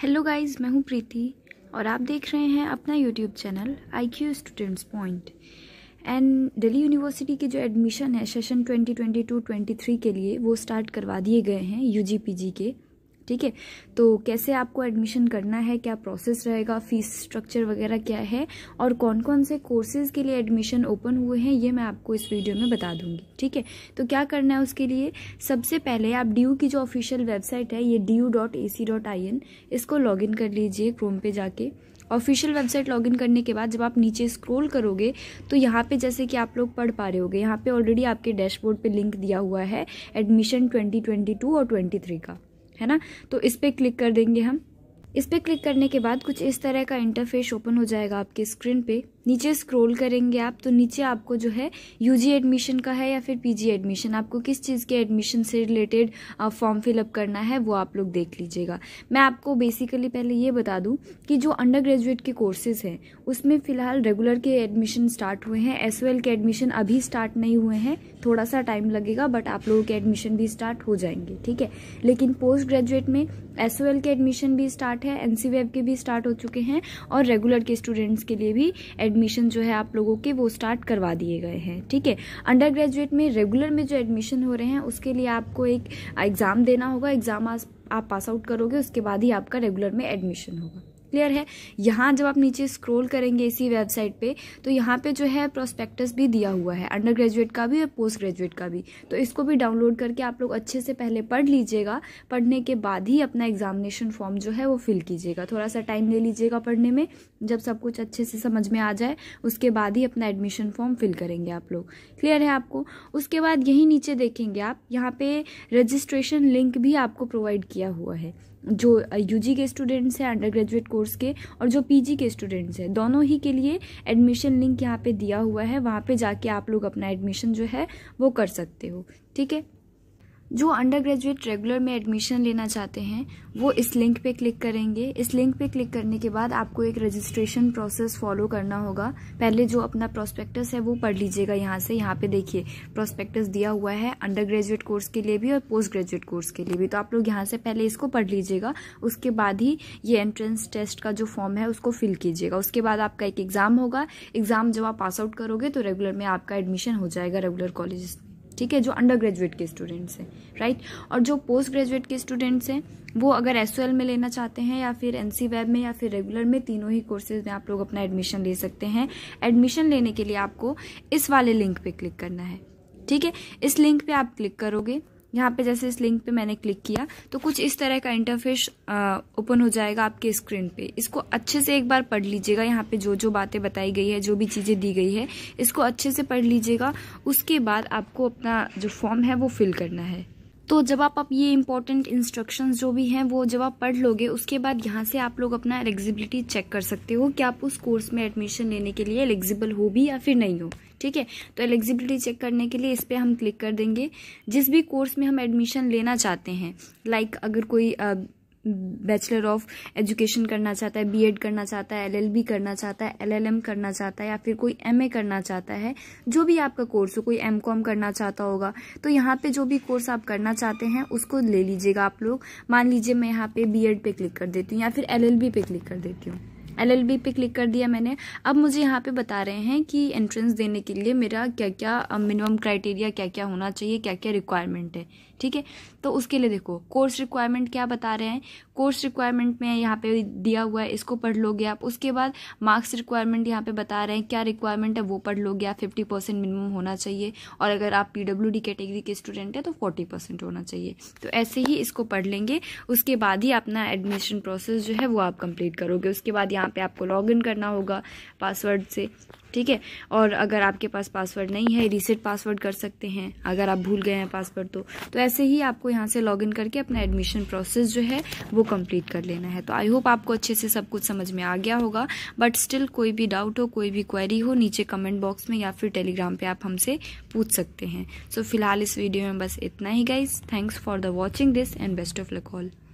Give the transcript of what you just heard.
hello guys मैं हूं प्रीति और आप देख रहे हैं अपना YouTube channel I Q students point and Delhi university के जो एडमिशन है सेशन 2022-23 के लिए वो स्टार्ट करवा दिए गए हैं यू के ठीक है तो कैसे आपको एडमिशन करना है क्या प्रोसेस रहेगा फीस स्ट्रक्चर वगैरह क्या है और कौन कौन से कोर्सेज़ के लिए एडमिशन ओपन हुए हैं ये मैं आपको इस वीडियो में बता दूंगी ठीक है तो क्या करना है उसके लिए सबसे पहले आप डी की जो ऑफिशियल वेबसाइट है ये डी इसको इन कर लीजिए क्रोम पे जाके ऑफिशियल वेबसाइट लॉगिन करने के बाद जब आप नीचे स्क्रॉल करोगे तो यहाँ पे जैसे कि आप लोग पढ़ पा रहे होगे यहाँ पे ऑलरेडी आपके डैशबोर्ड पे लिंक दिया हुआ है एडमिशन 2022 और 23 का है ना तो इस पर क्लिक कर देंगे हम इस पर क्लिक करने के बाद कुछ इस तरह का इंटरफेस ओपन हो जाएगा आपके स्क्रीन पे नीचे स्क्रॉल करेंगे आप तो नीचे आपको जो है यूजी एडमिशन का है या फिर पीजी एडमिशन आपको किस चीज़ के एडमिशन से रिलेटेड फॉर्म फिलअप करना है वो आप लोग देख लीजिएगा मैं आपको बेसिकली पहले ये बता दूँ कि जो अंडर ग्रेजुएट के कोर्सेज हैं उसमें फ़िलहाल रेगुलर के एडमिशन स्टार्ट हुए हैं एस के एडमिशन अभी स्टार्ट नहीं हुए हैं थोड़ा सा टाइम लगेगा बट आप लोगों के एडमिशन भी स्टार्ट हो जाएंगे ठीक है लेकिन पोस्ट ग्रेजुएट में एस के एडमिशन भी स्टार्ट है एन e के भी स्टार्ट हो चुके हैं और रेगुलर के स्टूडेंट्स के लिए भी एडमिशन एडमिशन जो है आप लोगों के वो स्टार्ट करवा दिए गए हैं ठीक है अंडर ग्रेजुएट में रेगुलर में जो एडमिशन हो रहे हैं उसके लिए आपको एक एग्ज़ाम देना होगा एग्ज़ाम आप पास आउट करोगे उसके बाद ही आपका रेगुलर में एडमिशन होगा क्लियर है यहाँ जब आप नीचे स्क्रॉल करेंगे इसी वेबसाइट पे तो यहाँ पे जो है प्रोस्पेक्टस भी दिया हुआ है अंडर ग्रेजुएट का भी और पोस्ट ग्रेजुएट का भी तो इसको भी डाउनलोड करके आप लोग अच्छे से पहले पढ़ लीजिएगा पढ़ने के बाद ही अपना एग्जामिनेशन फॉर्म जो है वो फिल कीजिएगा थोड़ा सा टाइम ले लीजिएगा पढ़ने में जब सब कुछ अच्छे से समझ में आ जाए उसके बाद ही अपना एडमिशन फॉर्म फिल करेंगे आप लोग क्लियर है आपको उसके बाद यही नीचे देखेंगे आप यहाँ पे रजिस्ट्रेशन लिंक भी आपको प्रोवाइड किया हुआ है जो यूजी के स्टूडेंट्स हैं अंडर ग्रेजुएट कोर्स के और जो पीजी के स्टूडेंट्स हैं दोनों ही के लिए एडमिशन लिंक यहाँ पे दिया हुआ है वहाँ पे जाके आप लोग अपना एडमिशन जो है वो कर सकते हो ठीक है जो अंडर ग्रेजुएट रेगुलर में एडमिशन लेना चाहते हैं वो इस लिंक पे क्लिक करेंगे इस लिंक पे क्लिक करने के बाद आपको एक रजिस्ट्रेशन प्रोसेस फॉलो करना होगा पहले जो अपना प्रोस्पेक्टस है वो पढ़ लीजिएगा यहाँ से यहाँ पे देखिए प्रोस्पेक्टस दिया हुआ है अंडर ग्रेजुएट कोर्स के लिए भी और पोस्ट ग्रेजुएट कोर्स के लिए भी तो आप लोग यहाँ से पहले इसको पढ़ लीजिएगा उसके बाद ही ये एंट्रेंस टेस्ट का जो फॉर्म है उसको फिल कीजिएगा उसके बाद आपका एक एग्ज़ाम होगा एग्ज़ाम जब आप पास आउट करोगे तो रेगुलर में आपका एडमिशन हो जाएगा रेगुलर कॉलेज ठीक है जो अंडर ग्रेजुएट के स्टूडेंट्स हैं राइट और जो पोस्ट ग्रेजुएट के स्टूडेंट्स हैं वो अगर एस में लेना चाहते हैं या फिर एन वेब में या फिर रेगुलर में तीनों ही कोर्सेज में आप लोग अपना एडमिशन ले सकते हैं एडमिशन लेने के लिए आपको इस वाले लिंक पे क्लिक करना है ठीक है इस लिंक पर आप क्लिक करोगे यहाँ पे जैसे इस लिंक पे मैंने क्लिक किया तो कुछ इस तरह का इंटरफेस ओपन हो जाएगा आपके स्क्रीन पे इसको अच्छे से एक बार पढ़ लीजिएगा यहाँ पे जो जो बातें बताई गई है जो भी चीज़ें दी गई है इसको अच्छे से पढ़ लीजिएगा उसके बाद आपको अपना जो फॉर्म है वो फिल करना है तो जब आप आप ये इंपॉर्टेंट इंस्ट्रक्शंस जो भी हैं वो जब आप पढ़ लोगे उसके बाद यहाँ से आप लोग अपना एलिजिबिलिटी चेक कर सकते हो कि आप उस कोर्स में एडमिशन लेने के लिए एलिजिबल हो भी या फिर नहीं हो ठीक है तो एलिजिबिलिटी चेक करने के लिए इस पर हम क्लिक कर देंगे जिस भी कोर्स में हम एडमिशन लेना चाहते हैं लाइक अगर कोई बैचलर ऑफ एजुकेशन करना चाहता है बीएड करना चाहता है एलएलबी करना चाहता है एलएलएम करना चाहता है या फिर कोई एमए करना चाहता है जो भी आपका कोर्स हो कोई एमकॉम करना चाहता होगा तो यहाँ पे जो भी कोर्स आप करना चाहते हैं उसको ले लीजिएगा आप लोग मान लीजिए मैं यहाँ पे बीएड पे क्लिक कर देती हूँ या फिर एल पे क्लिक कर देती हूँ एलएलबी पे क्लिक कर दिया मैंने अब मुझे यहाँ पे बता रहे हैं कि एंट्रेंस देने के लिए मेरा क्या क्या मिनिमम क्राइटेरिया क्या क्या होना चाहिए क्या क्या रिक्वायरमेंट है ठीक है तो उसके लिए देखो कोर्स रिक्वायरमेंट क्या बता रहे हैं कोर्स रिक्वायरमेंट में यहाँ पे दिया हुआ है इसको पढ़ लोगे आप उसके बाद मार्क्स रिक्वायरमेंट यहाँ पे बता रहे हैं क्या रिक्वायरमेंट है वो पढ़ लोगे आप फिफ्टी परसेंट मिनिमम होना चाहिए और अगर आप पी डब्ल्यू डी कैटेगरी के स्टूडेंट हैं तो फोर्टी परसेंट होना चाहिए तो ऐसे ही इसको पढ़ लेंगे उसके बाद ही अपना एडमिशन प्रोसेस जो है वो आप कंप्लीट करोगे उसके बाद यहाँ यहाँ पे आपको लॉगिन करना होगा पासवर्ड से ठीक है और अगर आपके पास पासवर्ड नहीं है रीसेट पासवर्ड कर सकते हैं अगर आप भूल गए हैं पासवर्ड तो तो ऐसे ही आपको यहाँ से लॉगिन करके अपना एडमिशन प्रोसेस जो है वो कंप्लीट कर लेना है तो आई होप आपको अच्छे से सब कुछ समझ में आ गया होगा बट स्टिल कोई भी डाउट हो कोई भी क्वेरी हो नीचे कमेंट बॉक्स में या फिर टेलीग्राम पर आप हमसे पूछ सकते हैं सो so, फिलहाल इस वीडियो में बस इतना ही guys thanks for the watching this and best of luck all